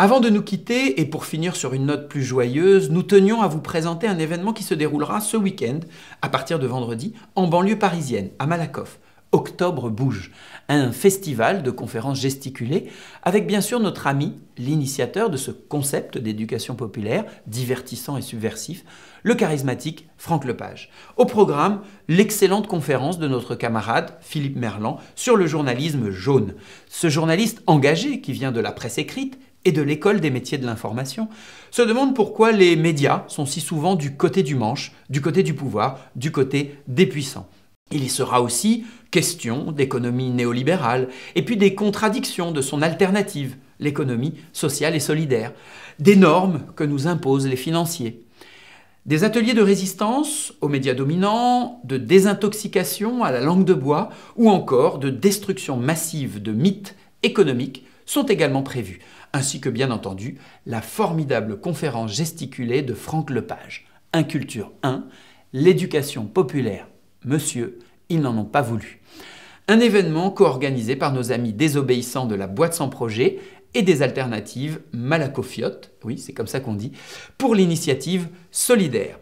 Avant de nous quitter, et pour finir sur une note plus joyeuse, nous tenions à vous présenter un événement qui se déroulera ce week-end, à partir de vendredi, en banlieue parisienne, à Malakoff. Octobre bouge, un festival de conférences gesticulées avec bien sûr notre ami, l'initiateur de ce concept d'éducation populaire divertissant et subversif, le charismatique Franck Lepage. Au programme, l'excellente conférence de notre camarade Philippe Merlan sur le journalisme jaune. Ce journaliste engagé qui vient de la presse écrite et de l'école des métiers de l'information se demandent pourquoi les médias sont si souvent du côté du manche, du côté du pouvoir, du côté des puissants. Il y sera aussi question d'économie néolibérale, et puis des contradictions de son alternative, l'économie sociale et solidaire, des normes que nous imposent les financiers. Des ateliers de résistance aux médias dominants, de désintoxication à la langue de bois, ou encore de destruction massive de mythes économiques sont également prévus, ainsi que bien entendu la formidable conférence gesticulée de Franck Lepage. Inculture 1, l'éducation populaire, monsieur, ils n'en ont pas voulu. Un événement co-organisé par nos amis désobéissants de la boîte sans projet et des alternatives malakofiotes. oui c'est comme ça qu'on dit, pour l'initiative solidaire.